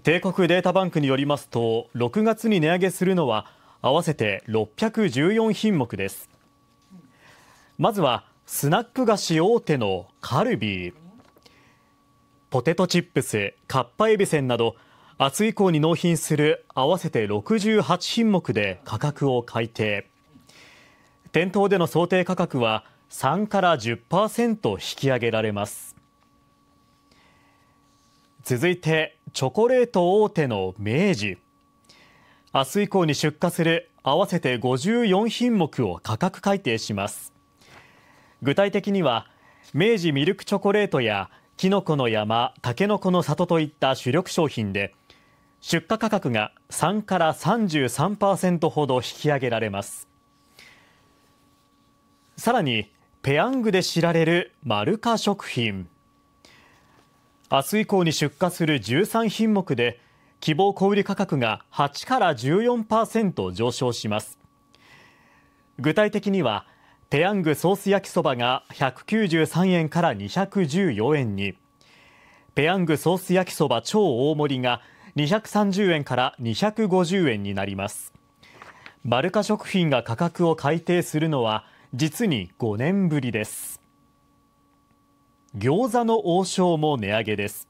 帝国データバンクによりますと6月に値上げするのは合わせて614品目ですまずはスナック菓子大手のカルビーポテトチップスかっぱえびせんなど明日以降に納品する合わせて68品目で価格を改定店頭での想定価格は3から10%引き上げられます続いてチョコレート大手の明治明日以降に出荷する合わせて54品目を価格改定します具体的には明治ミルクチョコレートやきのこの山たけのこの里といった主力商品で出荷価格が3から33%ほど引き上げられますさらにペヤングで知られるマルカ食品明日以降に出荷する13品目で希望小売価格が8から14%上昇します具体的にはペヤングソース焼きそばが193円から214円にペヤングソース焼きそば超大盛りが230円から250円になりますマルカ食品が価格を改定するのは実に5年ぶりです餃子の王将も値上げです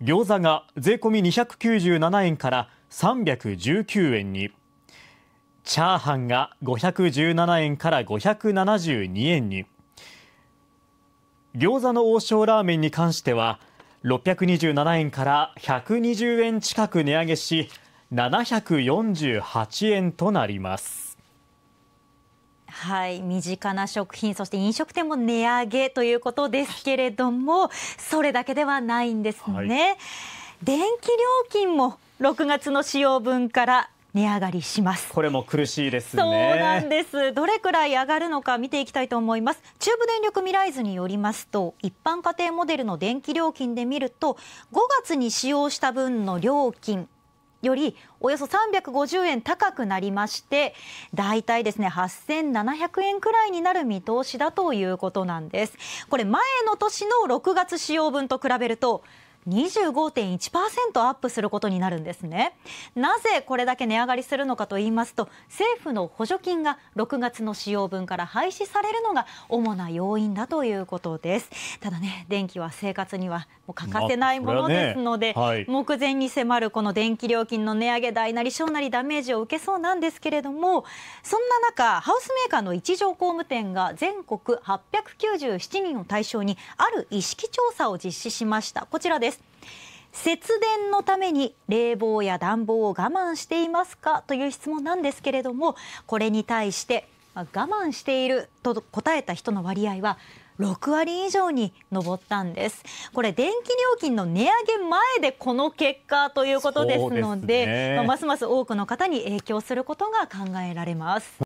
餃子が税込み297円から319円にチャーハンが517円から572円に餃子の王将ラーメンに関しては627円から120円近く値上げし748円となります。はい身近な食品そして飲食店も値上げということですけれどもそれだけではないんですね、はい、電気料金も6月の使用分から値上がりしますこれも苦しいです、ね、そうなんですどれくらい上がるのか見ていきたいと思います中部電力未来図によりますと一般家庭モデルの電気料金で見ると5月に使用した分の料金よりおよそ350円高くなりまして大体ですね8700円くらいになる見通しだということなんです。これ前の年の6月使用分と比べると25.1%アップすることになるんですね。なぜこれだけ値上がりするのかと言いますと、政府の補助金が6月の使用分から廃止されるのが主な要因だということです。ただね、電気は生活にはもう欠かせないものですので、まあねはい、目前に迫るこの電気料金の値上げ大なり小なりダメージを受けそうなんですけれども、そんな中、ハウスメーカーの一条工務店が全国897人を対象にある意識調査を実施しました。こちらです。です節電のために冷房や暖房を我慢していますかという質問なんですけれどもこれに対して我慢していると答えた人の割合は6割以上に上ったんですこれ電気料金の値上げ前でこの結果ということですので、ね、ますます多くの方に影響することが考えられます。